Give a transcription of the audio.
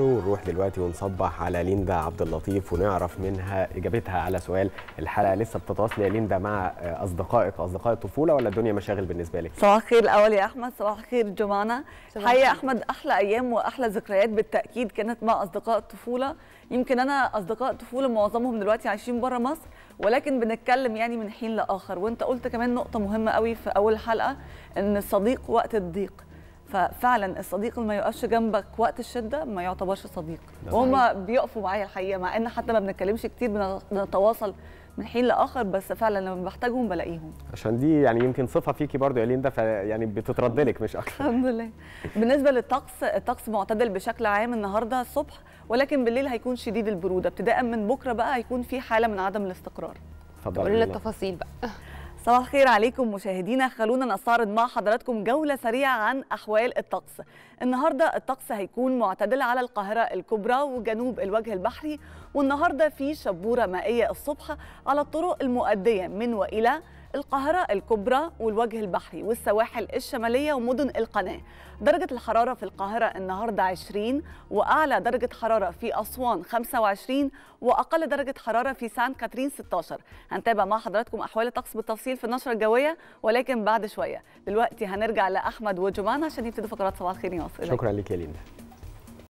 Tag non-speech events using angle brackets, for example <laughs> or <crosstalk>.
ونروح دلوقتي ونصبح على ليندا عبد اللطيف ونعرف منها اجابتها على سؤال الحلقه لسه بتتواصل يا ليندا مع اصدقائك اصدقاء الطفوله ولا الدنيا مشاغل بالنسبه لك؟ صباح الخير الاول يا احمد صباح الخير جمانة حقيقه احمد احلى ايام واحلى ذكريات بالتاكيد كانت مع اصدقاء الطفوله يمكن انا اصدقاء طفوله معظمهم دلوقتي عايشين بره مصر ولكن بنتكلم يعني من حين لاخر وانت قلت كمان نقطه مهمه قوي في اول حلقه ان الصديق وقت الضيق ففعلا الصديق اللي ما يقفش جنبك وقت الشده ما يعتبرش صديق وهم بيقفوا معايا الحقيقه مع ان حتى ما بنتكلمش كتير بنتواصل من حين لاخر بس فعلا لما بحتاجهم بلاقيهم عشان دي يعني يمكن صفه فيكي برضو يا ليندا يعني بتترد لك مش اكتر <laughs> الحمد لله بالنسبه للطقس الطقس معتدل بشكل عام النهارده الصبح ولكن بالليل هيكون شديد البروده ابتداء من بكره بقى هيكون في حاله من عدم الاستقرار اتفضلي التفاصيل بقى صباح الخير عليكم مشاهدينا خلونا نستعرض مع حضراتكم جولة سريعة عن أحوال الطقس النهاردة الطقس هيكون معتدل على القاهرة الكبرى وجنوب الوجه البحري والنهاردة في شبورة مائية الصبح على الطرق المؤدية من وإلى القاهرة الكبرى والوجه البحري والسواحل الشمالية ومدن القناة درجة الحرارة في القاهرة النهاردة 20 وأعلى درجة حرارة في أسوان 25 وأقل درجة حرارة في سان كاترين 16 هنتابع مع حضراتكم أحوال الطقس بالتفصيل في النشرة الجوية ولكن بعد شوية دلوقتي هنرجع لأحمد وجمان عشان يبتدوا فقرات صباح الخير يا مصر شكرا لك يا لينا